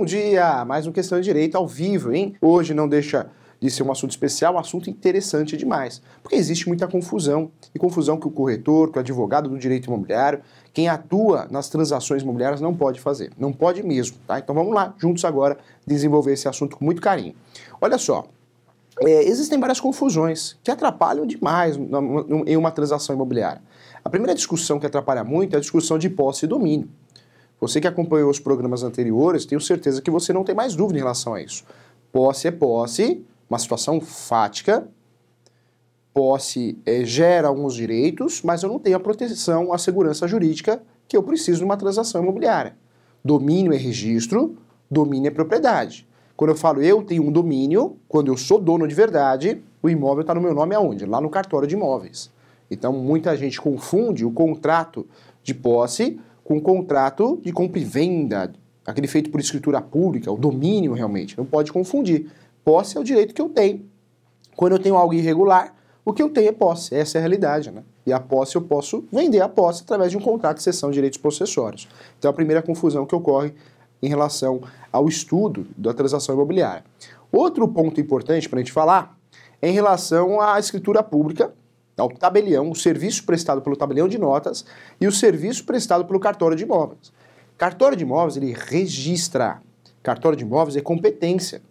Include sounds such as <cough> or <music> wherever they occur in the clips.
Bom dia! Mais um Questão de Direito ao vivo, hein? Hoje não deixa de ser um assunto especial, um assunto interessante demais, porque existe muita confusão, e confusão que o corretor, que o advogado do direito imobiliário, quem atua nas transações imobiliárias não pode fazer, não pode mesmo, tá? Então vamos lá, juntos agora, desenvolver esse assunto com muito carinho. Olha só, é, existem várias confusões que atrapalham demais em uma transação imobiliária. A primeira discussão que atrapalha muito é a discussão de posse e domínio. Você que acompanhou os programas anteriores, tenho certeza que você não tem mais dúvida em relação a isso. Posse é posse, uma situação fática. Posse é, gera alguns direitos, mas eu não tenho a proteção, a segurança jurídica que eu preciso numa transação imobiliária. Domínio é registro, domínio é propriedade. Quando eu falo eu tenho um domínio, quando eu sou dono de verdade, o imóvel está no meu nome aonde? Lá no cartório de imóveis. Então muita gente confunde o contrato de posse com um contrato de compra e venda, aquele feito por escritura pública, o domínio realmente. Não pode confundir. Posse é o direito que eu tenho. Quando eu tenho algo irregular, o que eu tenho é posse. Essa é a realidade, né? E a posse eu posso vender a posse através de um contrato de cessão de direitos possessórios. Então a primeira confusão que ocorre em relação ao estudo da transação imobiliária. Outro ponto importante para a gente falar é em relação à escritura pública ao tabelião, o serviço prestado pelo tabelião de notas e o serviço prestado pelo cartório de imóveis. Cartório de imóveis, ele registra. Cartório de imóveis é competência.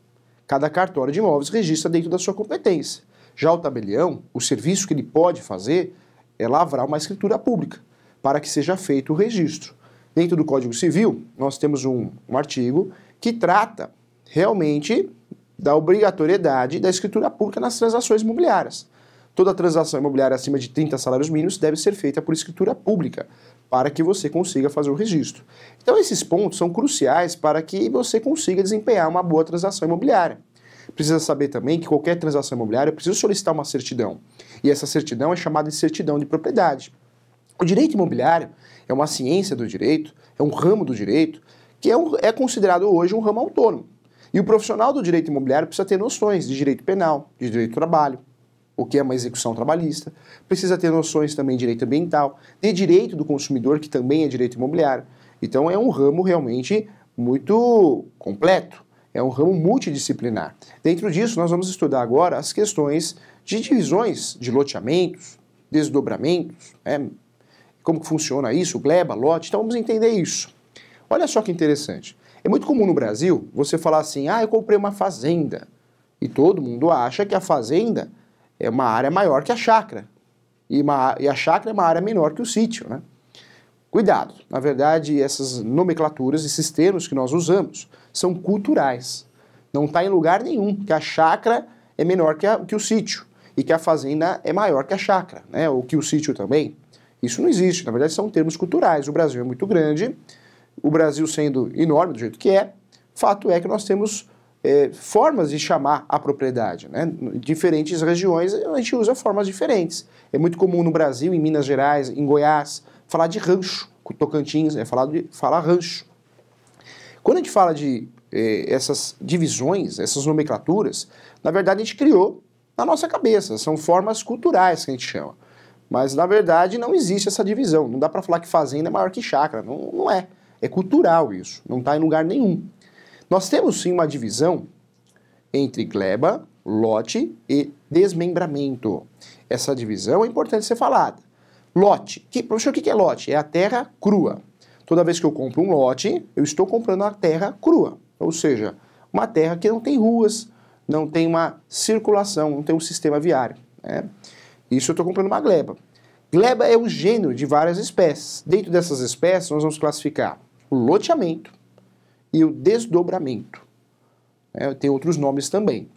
Cada cartório de imóveis registra dentro da sua competência. Já o tabelião, o serviço que ele pode fazer é lavrar uma escritura pública para que seja feito o registro. Dentro do Código Civil, nós temos um, um artigo que trata realmente da obrigatoriedade da escritura pública nas transações imobiliárias. Toda transação imobiliária acima de 30 salários mínimos deve ser feita por escritura pública, para que você consiga fazer o registro. Então, esses pontos são cruciais para que você consiga desempenhar uma boa transação imobiliária. Precisa saber também que qualquer transação imobiliária precisa solicitar uma certidão. E essa certidão é chamada de certidão de propriedade. O direito imobiliário é uma ciência do direito, é um ramo do direito, que é, um, é considerado hoje um ramo autônomo. E o profissional do direito imobiliário precisa ter noções de direito penal, de direito do trabalho, o que é uma execução trabalhista, precisa ter noções também de direito ambiental, de direito do consumidor, que também é direito imobiliário. Então é um ramo realmente muito completo, é um ramo multidisciplinar. Dentro disso, nós vamos estudar agora as questões de divisões de loteamentos, desdobramentos, né? como que funciona isso, gleba, lote, então vamos entender isso. Olha só que interessante. É muito comum no Brasil você falar assim, ah, eu comprei uma fazenda. E todo mundo acha que a fazenda é uma área maior que a chácara. E, uma, e a chácara é uma área menor que o sítio, né? Cuidado, na verdade, essas nomenclaturas, esses termos que nós usamos, são culturais. Não está em lugar nenhum que a chácara é menor que, a, que o sítio e que a fazenda é maior que a chácara, né? ou que o sítio também. Isso não existe, na verdade, são termos culturais. O Brasil é muito grande, o Brasil sendo enorme do jeito que é, fato é que nós temos é, formas de chamar a propriedade. Né? Em diferentes regiões a gente usa formas diferentes. É muito comum no Brasil, em Minas Gerais, em Goiás, falar de rancho. Tocantins é falar, de, falar rancho. Quando a gente fala de é, essas divisões, essas nomenclaturas, na verdade a gente criou na nossa cabeça, são formas culturais que a gente chama. Mas na verdade não existe essa divisão. Não dá para falar que fazenda é maior que chácara. Não, não é. É cultural isso. Não está em lugar nenhum. Nós temos sim uma divisão entre gleba, lote e desmembramento. Essa divisão é importante ser falada. Lote. Que, professor, o que é lote? É a terra crua. Toda vez que eu compro um lote, eu estou comprando a terra crua. Ou seja, uma terra que não tem ruas, não tem uma circulação, não tem um sistema viário. Né? Isso eu estou comprando uma gleba. Gleba é o gênero de várias espécies. Dentro dessas espécies, nós vamos classificar o loteamento, e o desdobramento. É, tem outros nomes também.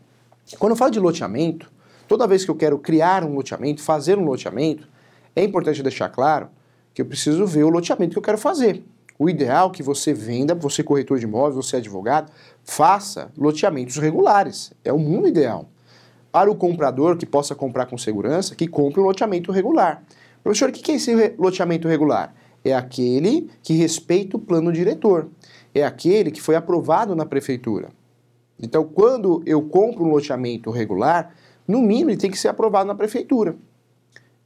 Quando eu falo de loteamento, toda vez que eu quero criar um loteamento, fazer um loteamento, é importante deixar claro que eu preciso ver o loteamento que eu quero fazer. O ideal é que você venda, você é corretor de imóveis, você é advogado, faça loteamentos regulares. É o mundo ideal. Para o comprador que possa comprar com segurança, que compre um loteamento regular. Professor, o que é esse loteamento regular? é aquele que respeita o plano diretor, é aquele que foi aprovado na prefeitura. Então, quando eu compro um loteamento regular, no mínimo ele tem que ser aprovado na prefeitura.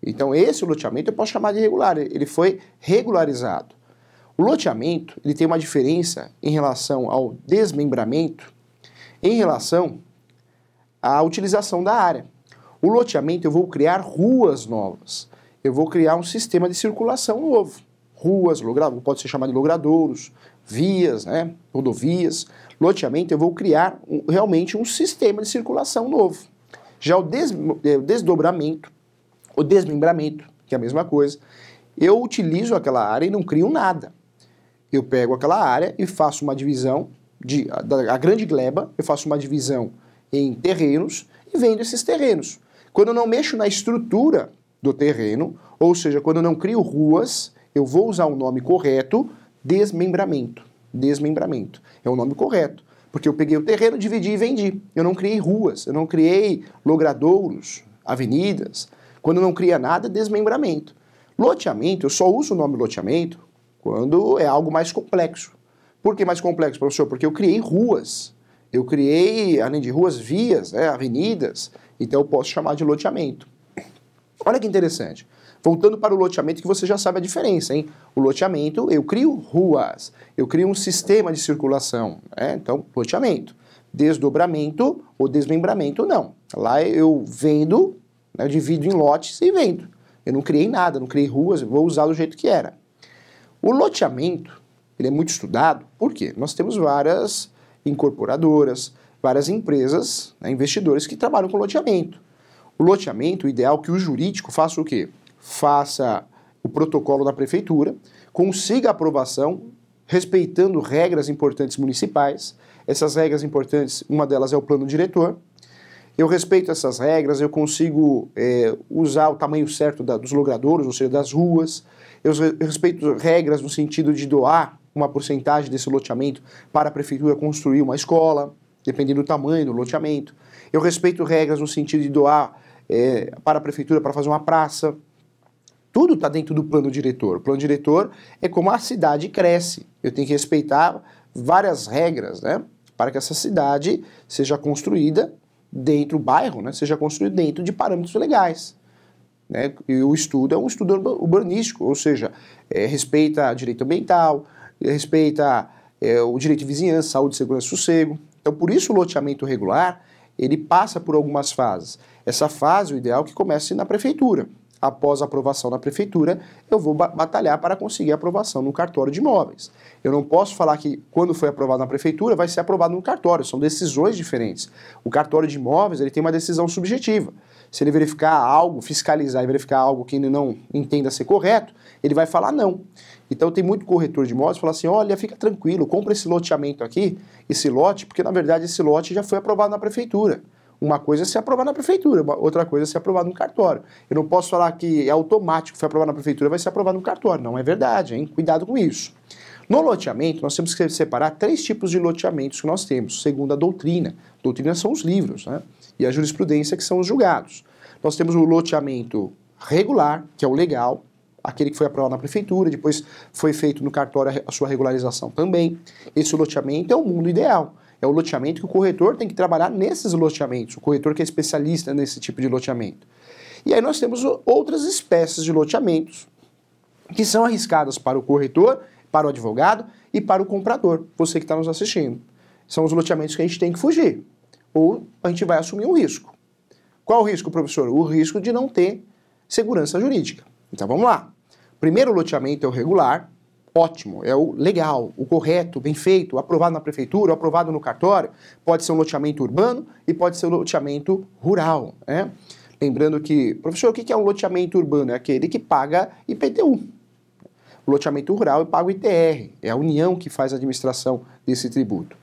Então, esse loteamento eu posso chamar de regular, ele foi regularizado. O loteamento ele tem uma diferença em relação ao desmembramento, em relação à utilização da área. O loteamento eu vou criar ruas novas, eu vou criar um sistema de circulação novo ruas, pode ser chamado de logradouros, vias, né, rodovias, loteamento, eu vou criar um, realmente um sistema de circulação novo. Já o, des... É, o desdobramento, o desmembramento, que é a mesma coisa, eu utilizo aquela área e não crio nada. Eu pego aquela área e faço uma divisão, de, da, a grande gleba, eu faço uma divisão em terrenos e vendo esses terrenos. Quando eu não mexo na estrutura do terreno, ou seja, quando eu não crio ruas, eu vou usar o nome correto, desmembramento. Desmembramento. É o nome correto. Porque eu peguei o terreno, dividi e vendi. Eu não criei ruas, eu não criei logradouros, avenidas. Quando não cria nada, desmembramento. Loteamento, eu só uso o nome loteamento quando é algo mais complexo. Por que mais complexo, professor? Porque eu criei ruas. Eu criei, além de ruas, vias, né, avenidas. Então eu posso chamar de loteamento. Olha que interessante. Voltando para o loteamento, que você já sabe a diferença, hein? O loteamento, eu crio ruas, eu crio um sistema de circulação, né? Então, loteamento. Desdobramento ou desmembramento, não. Lá eu vendo, né? eu divido em lotes e vendo. Eu não criei nada, não criei ruas, vou usar do jeito que era. O loteamento, ele é muito estudado, por quê? Nós temos várias incorporadoras, várias empresas, né, investidores que trabalham com loteamento. O loteamento, o ideal é que o jurídico faça o quê? faça o protocolo da prefeitura, consiga aprovação, respeitando regras importantes municipais. Essas regras importantes, uma delas é o plano diretor. Eu respeito essas regras, eu consigo é, usar o tamanho certo da, dos logradouros, ou seja, das ruas. Eu respeito regras no sentido de doar uma porcentagem desse loteamento para a prefeitura construir uma escola, dependendo do tamanho do loteamento. Eu respeito regras no sentido de doar é, para a prefeitura para fazer uma praça. Tudo está dentro do plano diretor. O plano diretor é como a cidade cresce. Eu tenho que respeitar várias regras, né? Para que essa cidade seja construída dentro do bairro, né? Seja construída dentro de parâmetros legais. Né? E o estudo é um estudo urbanístico, ou seja, é, respeita direito ambiental, respeita é, o direito de vizinhança, saúde, segurança e sossego. Então, por isso o loteamento regular, ele passa por algumas fases. Essa fase, o ideal é que comece na prefeitura após aprovação na prefeitura, eu vou batalhar para conseguir aprovação no cartório de imóveis. Eu não posso falar que quando foi aprovado na prefeitura vai ser aprovado no cartório, são decisões diferentes. O cartório de imóveis, ele tem uma decisão subjetiva. Se ele verificar algo, fiscalizar e verificar algo que ele não entenda ser correto, ele vai falar não. Então tem muito corretor de imóveis que fala assim: olha, fica tranquilo, compra esse loteamento aqui, esse lote, porque na verdade esse lote já foi aprovado na prefeitura. Uma coisa é ser aprovado na prefeitura, outra coisa é ser aprovado no cartório. Eu não posso falar que é automático, foi aprovado na prefeitura, vai ser aprovado no cartório. Não é verdade, hein? Cuidado com isso. No loteamento, nós temos que separar três tipos de loteamentos que nós temos, segundo a doutrina. doutrina são os livros, né? E a jurisprudência, que são os julgados. Nós temos o loteamento regular, que é o legal, aquele que foi aprovado na prefeitura, depois foi feito no cartório a sua regularização também. Esse loteamento é o mundo ideal é o loteamento que o corretor tem que trabalhar nesses loteamentos, o corretor que é especialista nesse tipo de loteamento. E aí nós temos outras espécies de loteamentos que são arriscadas para o corretor, para o advogado e para o comprador, você que está nos assistindo. São os loteamentos que a gente tem que fugir, ou a gente vai assumir um risco. Qual o risco, professor? O risco de não ter segurança jurídica. Então vamos lá. Primeiro loteamento é o regular, ótimo, é o legal, o correto, bem feito, aprovado na prefeitura, aprovado no cartório. Pode ser um loteamento urbano e pode ser um loteamento rural. Né? Lembrando que, professor, o que é um loteamento urbano? É aquele que paga IPTU. O loteamento rural eu pago ITR, é a União que faz a administração desse tributo.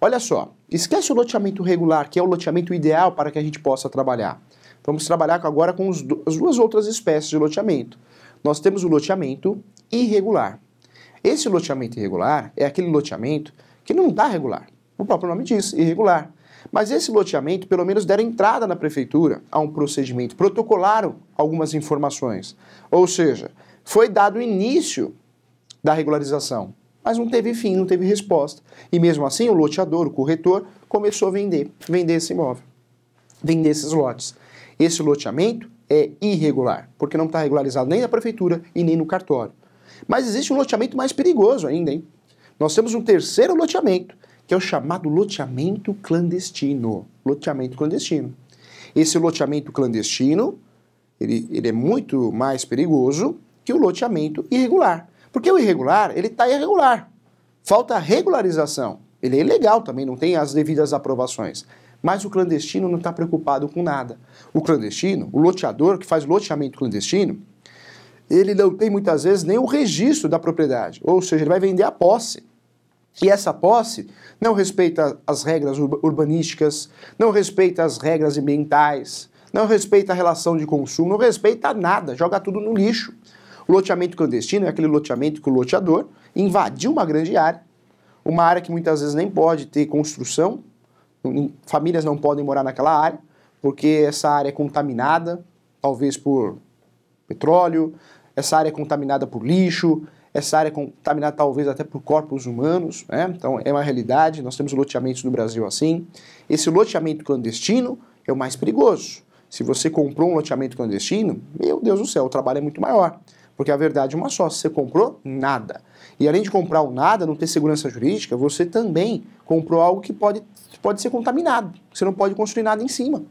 Olha só, esquece o loteamento regular, que é o loteamento ideal para que a gente possa trabalhar. Vamos trabalhar agora com as duas outras espécies de loteamento. Nós temos o loteamento irregular. Esse loteamento irregular é aquele loteamento que não dá regular. O próprio nome diz, irregular. Mas esse loteamento, pelo menos, deram entrada na prefeitura a um procedimento, protocolaram algumas informações. Ou seja, foi dado início da regularização, mas não teve fim, não teve resposta. E mesmo assim, o loteador, o corretor, começou a vender, vender esse imóvel, vender esses lotes. Esse loteamento é irregular, porque não está regularizado nem na prefeitura e nem no cartório. Mas existe um loteamento mais perigoso ainda, hein? Nós temos um terceiro loteamento, que é o chamado loteamento clandestino. Loteamento clandestino. Esse loteamento clandestino, ele, ele é muito mais perigoso que o loteamento irregular. Porque o irregular, ele está irregular. Falta regularização. Ele é ilegal também, não tem as devidas aprovações. Mas o clandestino não está preocupado com nada. O clandestino, o loteador que faz loteamento clandestino, ele não tem muitas vezes nem o registro da propriedade, ou seja, ele vai vender a posse. E essa posse não respeita as regras urbanísticas, não respeita as regras ambientais, não respeita a relação de consumo, não respeita nada, joga tudo no lixo. O loteamento clandestino é aquele loteamento que o loteador invadiu uma grande área, uma área que muitas vezes nem pode ter construção, famílias não podem morar naquela área, porque essa área é contaminada, talvez por petróleo, essa área é contaminada por lixo, essa área é contaminada talvez até por corpos humanos, né? então é uma realidade, nós temos loteamentos no Brasil assim. Esse loteamento clandestino é o mais perigoso. Se você comprou um loteamento clandestino, meu Deus do céu, o trabalho é muito maior. Porque a verdade é uma só, se você comprou, nada. E além de comprar o nada, não ter segurança jurídica, você também comprou algo que pode, pode ser contaminado. Você não pode construir nada em cima.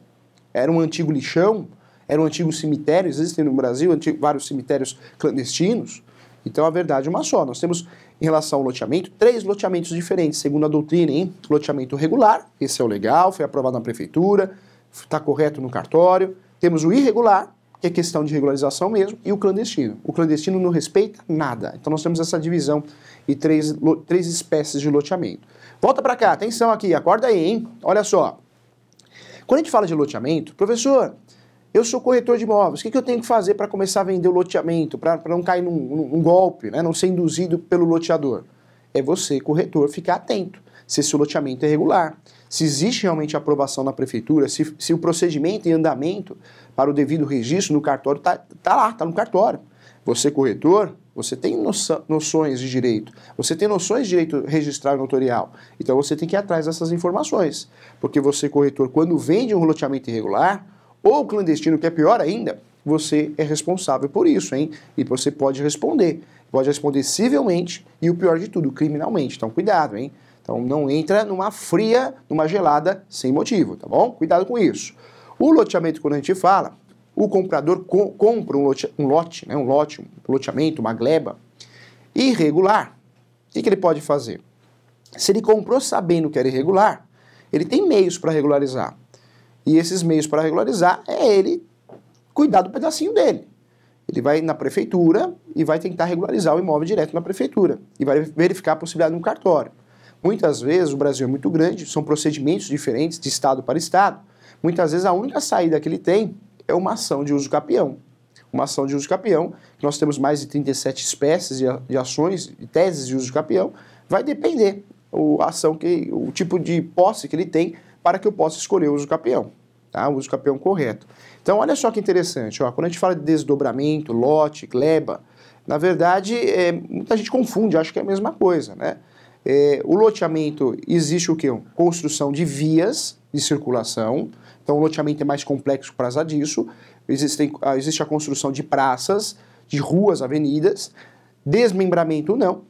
Era um antigo lixão, eram antigos cemitérios, existem no Brasil antigo, vários cemitérios clandestinos. Então a verdade é uma só. Nós temos, em relação ao loteamento, três loteamentos diferentes, segundo a doutrina, hein? Loteamento regular, esse é o legal, foi aprovado na prefeitura, está correto no cartório. Temos o irregular, que é questão de regularização mesmo, e o clandestino. O clandestino não respeita nada. Então nós temos essa divisão e três, três espécies de loteamento. Volta para cá, atenção aqui, acorda aí, hein? Olha só. Quando a gente fala de loteamento, professor, eu sou corretor de imóveis, o que, que eu tenho que fazer para começar a vender o loteamento, para não cair num, num golpe, né? não ser induzido pelo loteador? É você, corretor, ficar atento se esse loteamento é regular, se existe realmente aprovação na prefeitura, se, se o procedimento em andamento para o devido registro no cartório está tá lá, está no cartório. Você, corretor, você tem noção, noções de direito, você tem noções de direito registral e notorial. Então você tem que ir atrás dessas informações. Porque você, corretor, quando vende um loteamento irregular, ou clandestino, que é pior ainda, você é responsável por isso, hein? E você pode responder. Pode responder civilmente e o pior de tudo, criminalmente. Então cuidado, hein? Então não entra numa fria, numa gelada sem motivo, tá bom? Cuidado com isso. O loteamento, quando a gente fala, o comprador co compra um lote, um lote, né, um lote, um loteamento, uma gleba irregular. O que, que ele pode fazer? Se ele comprou sabendo que era irregular, ele tem meios para regularizar. E esses meios para regularizar é ele cuidar do pedacinho dele. Ele vai na prefeitura e vai tentar regularizar o imóvel direto na prefeitura e vai verificar a possibilidade de um cartório. Muitas vezes o Brasil é muito grande, são procedimentos diferentes de estado para estado. Muitas vezes a única saída que ele tem é uma ação de uso capião. Uma ação de uso capião, nós temos mais de 37 espécies de ações e teses de uso capião, vai depender o ação que o tipo de posse que ele tem para que eu possa escolher o uso capião tá? O campeão correto. Então, olha só que interessante, ó, quando a gente fala de desdobramento, lote, gleba, na verdade, é, muita gente confunde, acha que é a mesma coisa, né? É, o loteamento existe o que? Construção de vias de circulação. Então, o loteamento é mais complexo por causa disso. Existem, ah, existe a construção de praças, de ruas, avenidas. Desmembramento, não.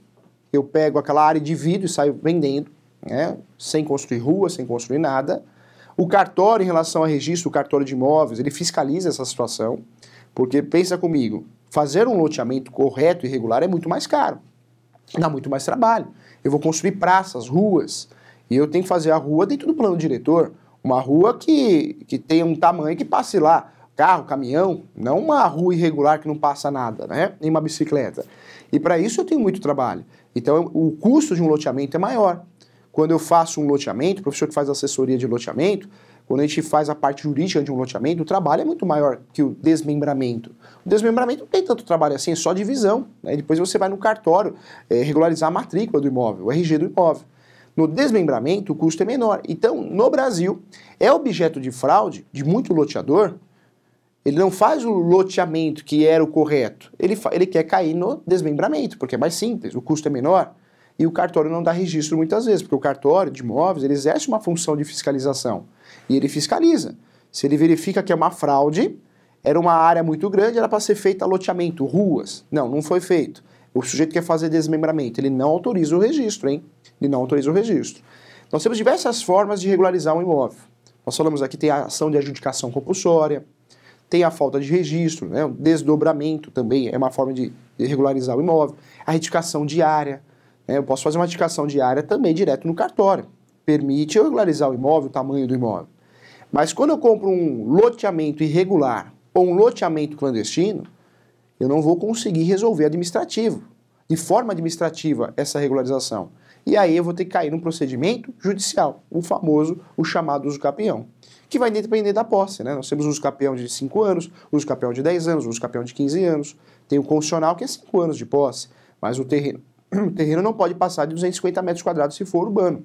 Eu pego aquela área de vidro e saio vendendo, né? sem construir rua, sem construir nada. O cartório, em relação a registro, o cartório de imóveis, ele fiscaliza essa situação, porque pensa comigo, fazer um loteamento correto e regular é muito mais caro, dá muito mais trabalho. Eu vou construir praças, ruas, e eu tenho que fazer a rua dentro do plano diretor, uma rua que, que tenha um tamanho que passe lá carro, caminhão, não uma rua irregular que não passa nada, né? Nem uma bicicleta. E para isso eu tenho muito trabalho. Então o custo de um loteamento é maior. Quando eu faço um loteamento, o professor que faz assessoria de loteamento, quando a gente faz a parte jurídica de um loteamento, o trabalho é muito maior que o desmembramento. O desmembramento não tem tanto trabalho assim, é só divisão. Né? Depois você vai no cartório é, regularizar a matrícula do imóvel, o RG do imóvel. No desmembramento, o custo é menor. Então, no Brasil, é objeto de fraude de muito loteador. Ele não faz o loteamento que era o correto. Ele, ele quer cair no desmembramento, porque é mais simples, o custo é menor e o cartório não dá registro muitas vezes, porque o cartório de imóveis ele exerce uma função de fiscalização e ele fiscaliza. Se ele verifica que é uma fraude, era uma área muito grande, era para ser feito loteamento, ruas. Não, não foi feito. O sujeito quer fazer desmembramento, ele não autoriza o registro, hein? Ele não autoriza o registro. Nós temos diversas formas de regularizar um imóvel. Nós falamos aqui, tem a ação de adjudicação compulsória, tem a falta de registro, né? o desdobramento também é uma forma de regularizar o imóvel, a retificação diária, é, eu posso fazer uma indicação diária também direto no cartório. Permite eu regularizar o imóvel, o tamanho do imóvel. Mas quando eu compro um loteamento irregular ou um loteamento clandestino, eu não vou conseguir resolver administrativo, de forma administrativa, essa regularização. E aí eu vou ter que cair num procedimento judicial, o famoso, o chamado uso capião, que vai depender da posse. Né? Nós temos uso capião de 5 anos, uso capião de 10 anos, uso capião de 15 anos, tem o constitucional que é 5 anos de posse, mas o terreno <clears throat> o terreno não pode passar de 250 metros quadrados se for urbano.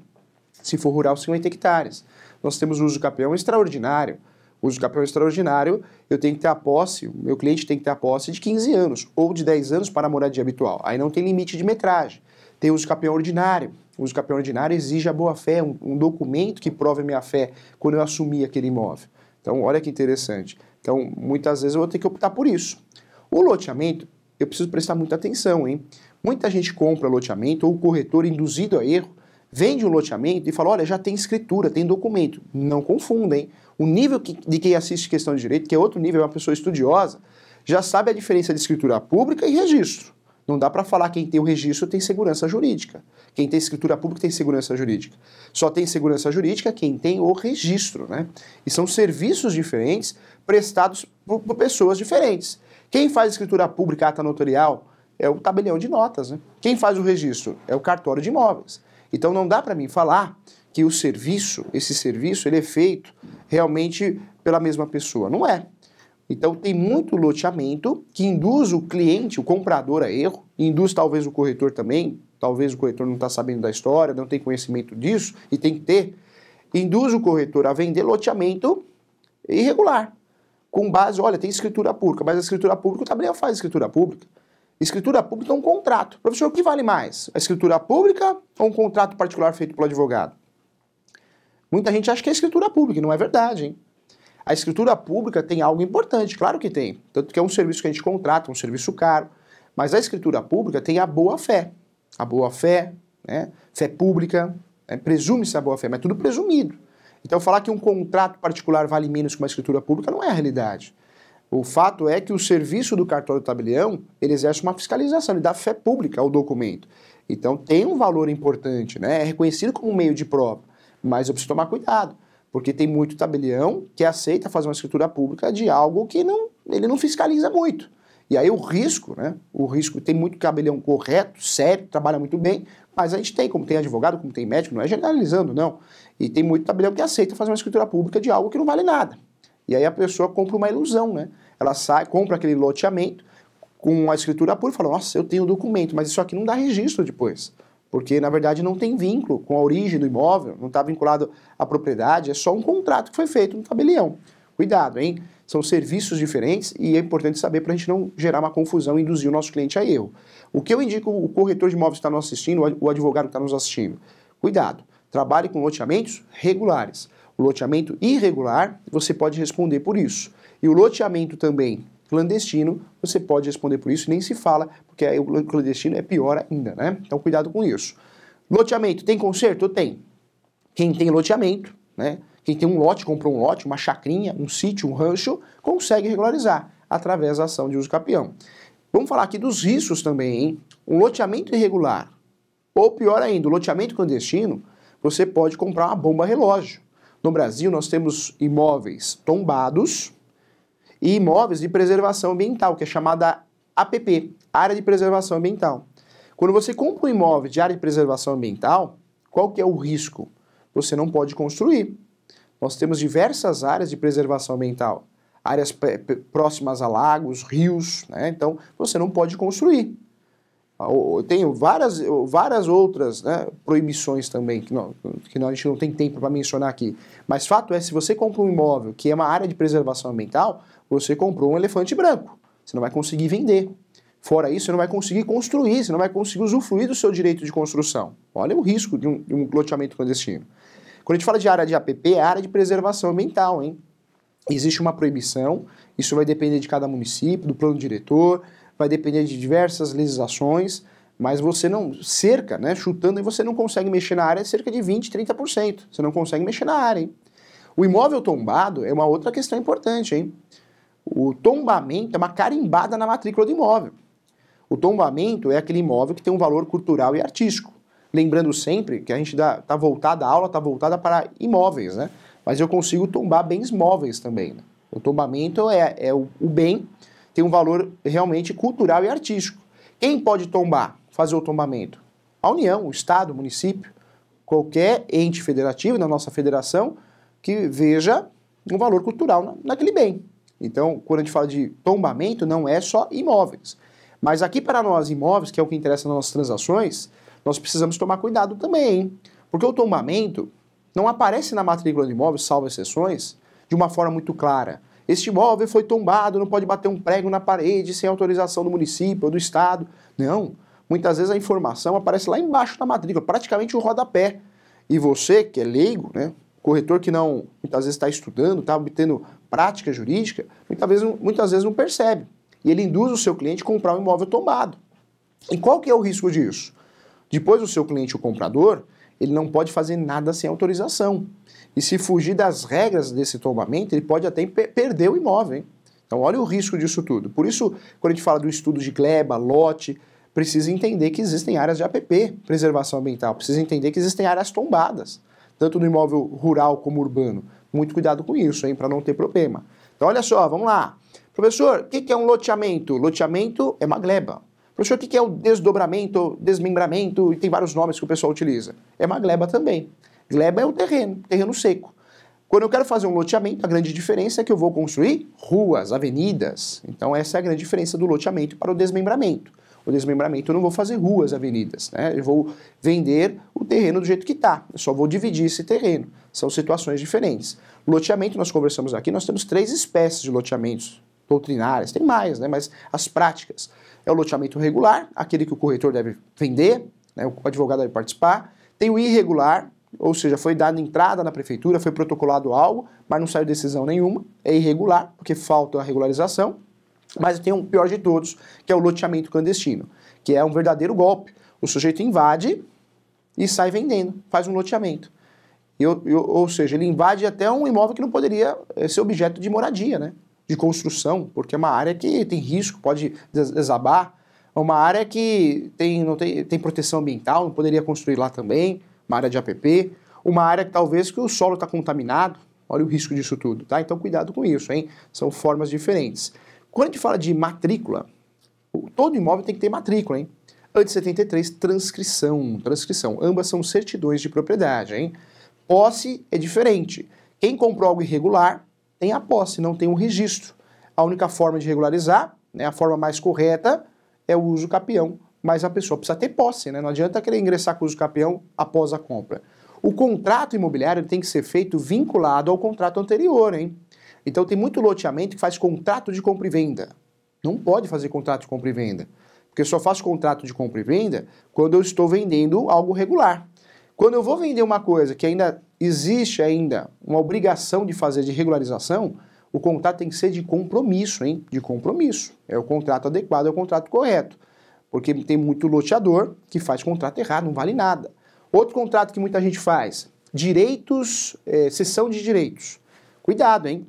Se for rural, 50 hectares. Nós temos o uso do capião extraordinário. O uso do capião extraordinário, eu tenho que ter a posse, o meu cliente tem que ter a posse de 15 anos ou de 10 anos para a moradia habitual. Aí não tem limite de metragem. Tem o uso do capião ordinário. O uso do capião ordinário exige a boa-fé, um, um documento que prove a minha fé quando eu assumir aquele imóvel. Então, olha que interessante. Então, muitas vezes eu vou ter que optar por isso. O loteamento, eu preciso prestar muita atenção, hein? Muita gente compra loteamento ou o corretor induzido a erro vende um loteamento e fala, olha, já tem escritura, tem documento. Não confunda, hein? O nível que, de quem assiste questão de direito, que é outro nível, é uma pessoa estudiosa, já sabe a diferença de escritura pública e registro. Não dá para falar quem tem o registro tem segurança jurídica. Quem tem escritura pública tem segurança jurídica. Só tem segurança jurídica quem tem o registro, né? E são serviços diferentes prestados por, por pessoas diferentes. Quem faz escritura pública, ata notarial, é o tabelião de notas. Né? Quem faz o registro é o cartório de imóveis. Então não dá para mim falar que o serviço, esse serviço, ele é feito realmente pela mesma pessoa. Não é. Então tem muito loteamento que induz o cliente, o comprador a erro, induz talvez o corretor também, talvez o corretor não está sabendo da história, não tem conhecimento disso e tem que ter, induz o corretor a vender loteamento irregular com base, olha, tem escritura pública, mas a escritura pública, o tabelião faz escritura pública. Escritura pública é um contrato. Professor, o que vale mais? A escritura pública ou um contrato particular feito pelo advogado? Muita gente acha que é escritura pública, e não é verdade, hein? A escritura pública tem algo importante, claro que tem. Tanto que é um serviço que a gente contrata, um serviço caro. Mas a escritura pública tem a boa-fé. A boa-fé, né? fé pública, né? presume-se a boa-fé, mas é tudo presumido. Então, falar que um contrato particular vale menos que uma escritura pública não é a realidade. O fato é que o serviço do cartório do tabelião, ele exerce uma fiscalização, ele dá fé pública ao documento. Então, tem um valor importante, né? É reconhecido como um meio de prova, mas eu preciso tomar cuidado, porque tem muito tabelião que aceita fazer uma escritura pública de algo que não, ele não fiscaliza muito. E aí o risco, né? O risco tem muito cabelão correto, sério, trabalha muito bem, mas a gente tem, como tem advogado, como tem médico, não é generalizando, não. E tem muito cabelão que aceita fazer uma escritura pública de algo que não vale nada. E aí a pessoa compra uma ilusão, né? Ela sai, compra aquele loteamento com a escritura pública e fala: "Nossa, eu tenho o documento, mas isso aqui não dá registro depois" porque na verdade não tem vínculo com a origem do imóvel, não está vinculado à propriedade, é só um contrato que foi feito no tabelião. Cuidado, hein? São serviços diferentes e é importante saber para a gente não gerar uma confusão e induzir o nosso cliente a erro. O que eu indico o corretor de imóveis que está nos assistindo, o advogado que está nos assistindo? Cuidado, trabalhe com loteamentos regulares. O loteamento irregular, você pode responder por isso. E o loteamento também clandestino, você pode responder por isso, nem se fala, porque aí o clandestino é pior ainda, né? Então cuidado com isso. Loteamento, tem conserto? Tem. Quem tem loteamento, né? Quem tem um lote, comprou um lote, uma chacrinha, um sítio, um rancho, consegue regularizar através da ação de uso capião. Vamos falar aqui dos riscos também, hein? Um loteamento irregular, ou pior ainda, o loteamento clandestino, você pode comprar uma bomba relógio. No Brasil, nós temos imóveis tombados e imóveis de preservação ambiental, que é chamada APP, Área de Preservação Ambiental. Quando você compra um imóvel de área de preservação ambiental, qual que é o risco? Você não pode construir, nós temos diversas áreas de preservação ambiental, áreas próximas a lagos, rios, né? então você não pode construir. Ah, tem várias, várias outras né, proibições também, que, não, que não, a gente não tem tempo para mencionar aqui. Mas fato é, se você compra um imóvel que é uma área de preservação ambiental, você comprou um elefante branco. Você não vai conseguir vender. Fora isso, você não vai conseguir construir, você não vai conseguir usufruir do seu direito de construção. Olha o risco de um, de um loteamento clandestino. Quando a gente fala de área de APP, é área de preservação ambiental, hein? Existe uma proibição, isso vai depender de cada município, do plano diretor, vai depender de diversas legislações, mas você não cerca, né? Chutando e você não consegue mexer na área cerca de 20, 30%. Você não consegue mexer na área, hein? O imóvel tombado é uma outra questão importante, hein? O tombamento é uma carimbada na matrícula do imóvel. O tombamento é aquele imóvel que tem um valor cultural e artístico. Lembrando sempre que a gente está voltada, a aula está voltada para imóveis, né? Mas eu consigo tombar bens móveis também. Né? O tombamento é, é o, o bem, tem um valor realmente cultural e artístico. Quem pode tombar, fazer o tombamento? A União, o Estado, o município, qualquer ente federativo, na nossa federação, que veja um valor cultural naquele bem. Então, quando a gente fala de tombamento, não é só imóveis. Mas aqui para nós, imóveis, que é o que interessa nas nossas transações, nós precisamos tomar cuidado também, hein? porque o tombamento não aparece na matrícula de imóvel, salvo exceções, de uma forma muito clara. Este imóvel foi tombado, não pode bater um prego na parede sem autorização do município ou do estado. Não. Muitas vezes a informação aparece lá embaixo da matrícula, praticamente o um rodapé. E você, que é leigo, né, corretor que não, muitas vezes está estudando, está obtendo prática jurídica, muitas vezes, muitas vezes não percebe. E ele induz o seu cliente a comprar um imóvel tombado. E qual que é o risco disso? Depois o seu cliente, o comprador, ele não pode fazer nada sem autorização. E se fugir das regras desse tombamento, ele pode até perder o imóvel. Hein? Então olha o risco disso tudo. Por isso, quando a gente fala do estudo de gleba, lote, precisa entender que existem áreas de APP, preservação ambiental, precisa entender que existem áreas tombadas, tanto no imóvel rural como urbano. Muito cuidado com isso, hein, para não ter problema. Então olha só, vamos lá. Professor, o que é um loteamento? Loteamento é uma gleba, Professor, o que é o desdobramento, desmembramento? E tem vários nomes que o pessoal utiliza. É uma gleba também. Gleba é o terreno, terreno seco. Quando eu quero fazer um loteamento, a grande diferença é que eu vou construir ruas, avenidas. Então essa é a grande diferença do loteamento para o desmembramento. O desmembramento eu não vou fazer ruas, avenidas, né? Eu vou vender o terreno do jeito que está. Eu só vou dividir esse terreno. São situações diferentes. Loteamento, nós conversamos aqui, nós temos três espécies de loteamentos doutrinárias, tem mais, né? Mas as práticas. É o loteamento regular, aquele que o corretor deve vender, né? o advogado deve participar. Tem o irregular, ou seja, foi dada entrada na prefeitura, foi protocolado algo, mas não saiu decisão nenhuma, é irregular, porque falta a regularização. Mas tem um pior de todos, que é o loteamento clandestino, que é um verdadeiro golpe. O sujeito invade e sai vendendo, faz um loteamento. Eu, eu, ou seja, ele invade até um imóvel que não poderia eh, ser objeto de moradia, né? de construção, porque é uma área que tem risco, pode desabar, é uma área que tem, não tem, tem proteção ambiental, não poderia construir lá também, uma área de APP, uma área que talvez que o solo está contaminado, olha o risco disso tudo, tá? Então cuidado com isso, hein? São formas diferentes. Quando a gente fala de matrícula, todo imóvel tem que ter matrícula, hein? Antes 73, transcrição, transcrição. Ambas são certidões de propriedade, hein? Posse é diferente. Quem comprou algo irregular tem a posse, não tem o um registro. A única forma de regularizar, né, a forma mais correta, é o uso capião, mas a pessoa precisa ter posse, né? não adianta querer ingressar com o uso capião após a compra. O contrato imobiliário tem que ser feito vinculado ao contrato anterior, hein? Então tem muito loteamento que faz contrato de compra e venda. Não pode fazer contrato de compra e venda, porque só faz contrato de compra e venda quando eu estou vendendo algo regular. Quando eu vou vender uma coisa que ainda existe ainda uma obrigação de fazer de regularização, o contrato tem que ser de compromisso, hein? De compromisso. É o contrato adequado, é o contrato correto. Porque tem muito loteador que faz contrato errado, não vale nada. Outro contrato que muita gente faz, direitos, é, sessão de direitos. Cuidado, hein?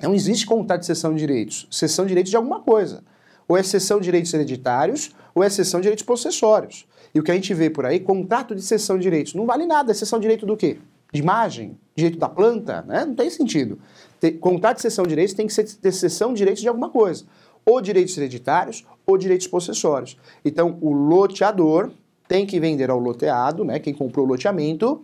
Não existe contrato de sessão de direitos. Sessão de direitos de alguma coisa ou exceção é de direitos hereditários, ou exceção é de direitos possessórios. E o que a gente vê por aí, contrato de exceção de direitos, não vale nada, Exceção é de direito do quê? De imagem? Direito da planta? Né? Não tem sentido. Ter, contrato de exceção de direitos tem que ser de cessão de direitos de alguma coisa. Ou direitos hereditários, ou direitos possessórios. Então, o loteador tem que vender ao loteado, né, quem comprou o loteamento,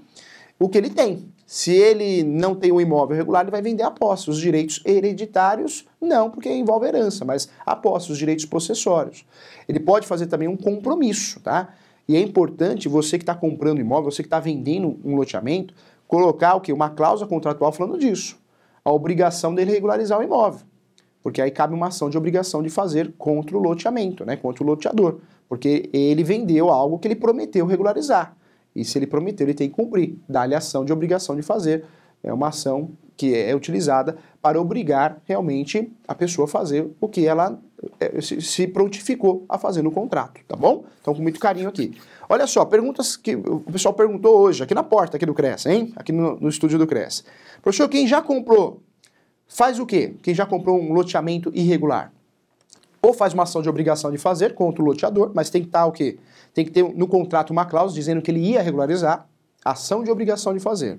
o que ele tem. Se ele não tem um imóvel regular, ele vai vender a posse. Os direitos hereditários, não, porque envolve herança, mas a posse, os direitos possessórios. Ele pode fazer também um compromisso, tá? E é importante você que está comprando imóvel, você que está vendendo um loteamento, colocar o quê? Uma cláusula contratual falando disso. A obrigação dele é regularizar o imóvel. Porque aí cabe uma ação de obrigação de fazer contra o loteamento, né? Contra o loteador. Porque ele vendeu algo que ele prometeu regularizar. E se ele prometeu, ele tem que cumprir. Dá-lhe ação de obrigação de fazer. É uma ação que é utilizada para obrigar realmente a pessoa a fazer o que ela é, se prontificou a fazer no contrato, tá bom? Então, com muito carinho aqui. Olha só, perguntas que o pessoal perguntou hoje, aqui na porta aqui do Cresce, hein? Aqui no, no estúdio do Cresce. Professor, quem já comprou, faz o quê? Quem já comprou um loteamento irregular? ou faz uma ação de obrigação de fazer contra o loteador, mas tem que estar tá o quê? Tem que ter no contrato uma cláusula dizendo que ele ia regularizar ação de obrigação de fazer.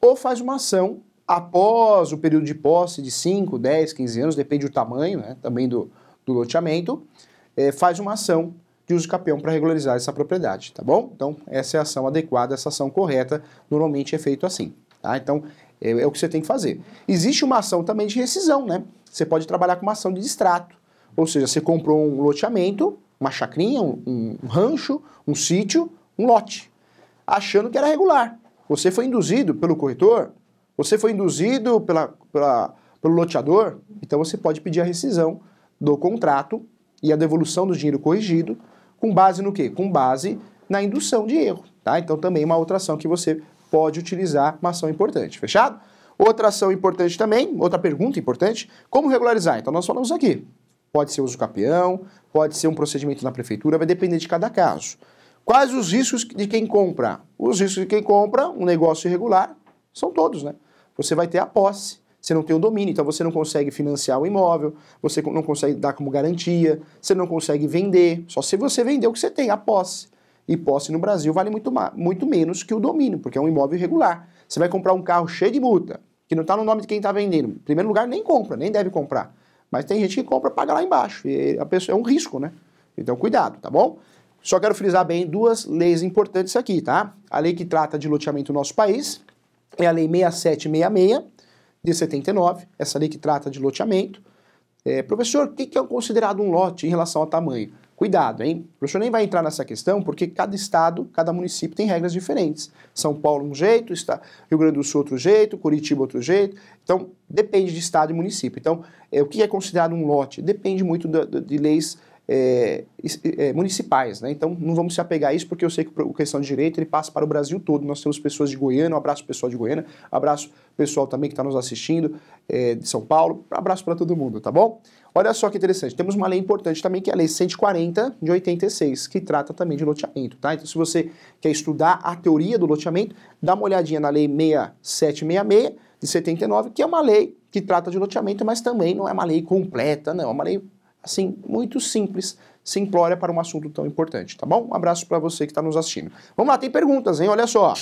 Ou faz uma ação após o período de posse de 5, 10, 15 anos, depende do tamanho né, também do, do loteamento, é, faz uma ação de uso capião para regularizar essa propriedade, tá bom? Então, essa é a ação adequada, essa ação correta, normalmente é feito assim, tá? Então, é, é o que você tem que fazer. Existe uma ação também de rescisão, né? Você pode trabalhar com uma ação de distrato, ou seja, você comprou um loteamento, uma chacrinha, um, um rancho, um sítio, um lote, achando que era regular. Você foi induzido pelo corretor, você foi induzido pela, pela, pelo loteador, então você pode pedir a rescisão do contrato e a devolução do dinheiro corrigido, com base no quê? Com base na indução de erro, tá? Então também uma outra ação que você pode utilizar, uma ação importante, fechado? Outra ação importante também, outra pergunta importante, como regularizar? Então nós falamos aqui, Pode ser uso capião, pode ser um procedimento na prefeitura, vai depender de cada caso. Quais os riscos de quem compra? Os riscos de quem compra um negócio irregular são todos, né? Você vai ter a posse, você não tem o domínio, então você não consegue financiar o imóvel, você não consegue dar como garantia, você não consegue vender, só se você vender o que você tem, a posse. E posse no Brasil vale muito, muito menos que o domínio, porque é um imóvel irregular. Você vai comprar um carro cheio de multa, que não está no nome de quem está vendendo. Em primeiro lugar, nem compra, nem deve comprar. Mas tem gente que compra paga lá embaixo. E a pessoa, é um risco, né? Então, cuidado, tá bom? Só quero frisar bem duas leis importantes aqui, tá? A lei que trata de loteamento no nosso país é a Lei 6766 de 79, essa lei que trata de loteamento. É, professor, o que é considerado um lote em relação ao tamanho? Cuidado, hein? O professor nem vai entrar nessa questão, porque cada estado, cada município tem regras diferentes. São Paulo um jeito, está Rio Grande do Sul outro jeito, Curitiba outro jeito. Então, depende de estado e município. Então, é, o que é considerado um lote? Depende muito da, da, de leis é, é, municipais, né? Então, não vamos se apegar a isso, porque eu sei que a questão de direito ele passa para o Brasil todo. Nós temos pessoas de Goiânia, um abraço pessoal de Goiânia, abraço pessoal também que está nos assistindo é, de São Paulo, um abraço para todo mundo, tá bom? Olha só que interessante, temos uma lei importante também, que é a Lei 140 de 86, que trata também de loteamento, tá? Então, se você quer estudar a teoria do loteamento, dá uma olhadinha na Lei 6766 de 79, que é uma lei que trata de loteamento, mas também não é uma lei completa, não, é uma lei, assim, muito simples, simplória para um assunto tão importante, tá bom? Um abraço para você que está nos assistindo. Vamos lá, tem perguntas, hein? Olha só.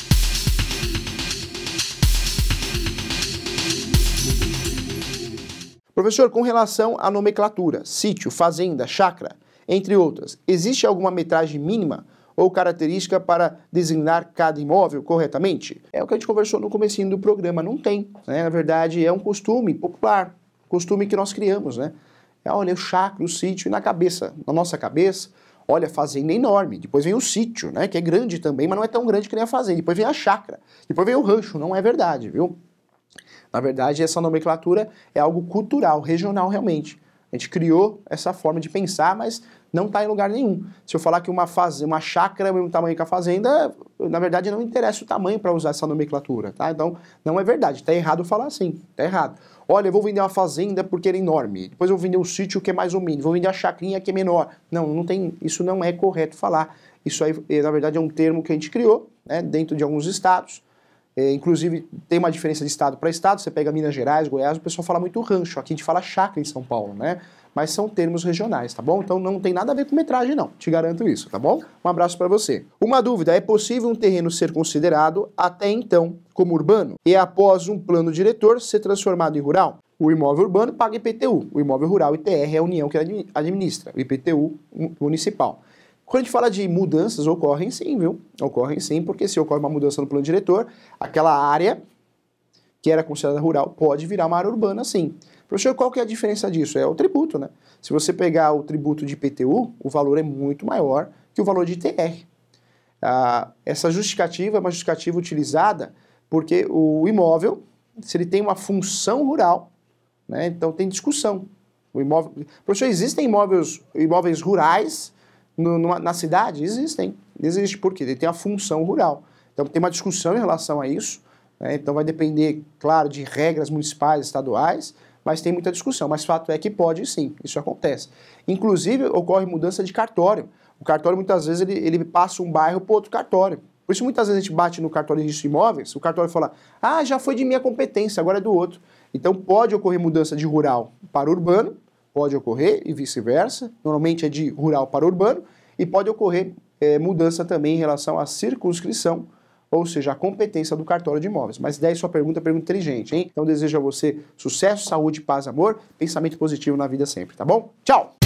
Professor, com relação à nomenclatura, sítio, fazenda, chácara, entre outras, existe alguma metragem mínima ou característica para designar cada imóvel corretamente? É o que a gente conversou no comecinho do programa, não tem. Né? Na verdade, é um costume popular, costume que nós criamos, né? É, olha, o chácara, o sítio, e na cabeça, na nossa cabeça, olha, a fazenda é enorme. Depois vem o sítio, né? Que é grande também, mas não é tão grande que nem a fazenda. Depois vem a chácara. Depois vem o rancho. Não é verdade, viu? Na verdade, essa nomenclatura é algo cultural, regional realmente. A gente criou essa forma de pensar, mas não está em lugar nenhum. Se eu falar que uma, faz... uma chácara é o mesmo tamanho que a fazenda, na verdade não interessa o tamanho para usar essa nomenclatura, tá? Então, não é verdade. Está errado falar assim. Está errado. Olha, eu vou vender uma fazenda porque ela é enorme. Depois eu vou vender um sítio que é mais ou menos. Vou vender a chacrinha que é menor. Não, não tem... Isso não é correto falar. Isso aí, eh, na verdade, é um termo que a gente criou né, dentro de alguns estados é, inclusive, tem uma diferença de estado para estado. Você pega Minas Gerais, Goiás, o pessoal fala muito rancho. Aqui a gente fala chácara em São Paulo, né? Mas são termos regionais, tá bom? Então não tem nada a ver com metragem, não. Te garanto isso, tá bom? Um abraço para você. Uma dúvida: é possível um terreno ser considerado até então como urbano e após um plano diretor ser transformado em rural? O imóvel urbano paga IPTU, o imóvel rural ITR é a União que administra, o IPTU municipal. Quando a gente fala de mudanças, ocorrem sim, viu? Ocorrem sim, porque se ocorre uma mudança no plano diretor, aquela área que era considerada rural pode virar uma área urbana sim. Professor, qual que é a diferença disso? É o tributo, né? Se você pegar o tributo de IPTU, o valor é muito maior que o valor de ITR. Ah, essa justificativa é uma justificativa utilizada porque o imóvel, se ele tem uma função rural, né, então tem discussão. O imóvel, professor, existem imóveis, imóveis rurais no, numa, na cidade? Existem. Existe, porque ele tem a função rural. Então tem uma discussão em relação a isso. Né? Então vai depender, claro, de regras municipais, estaduais, mas tem muita discussão. Mas fato é que pode sim, isso acontece. Inclusive ocorre mudança de cartório. O cartório muitas vezes ele, ele passa um bairro para outro cartório. Por isso muitas vezes a gente bate no cartório de registro de imóveis, o cartório fala, ah, já foi de minha competência, agora é do outro. Então pode ocorrer mudança de rural para urbano, pode ocorrer e vice-versa, normalmente é de rural para urbano, e pode ocorrer é, mudança também em relação à circunscrição, ou seja, a competência do cartório de imóveis. Mas daí sua pergunta é pergunta inteligente, hein? Então desejo a você sucesso, saúde, paz, amor, pensamento positivo na vida sempre, tá bom? Tchau!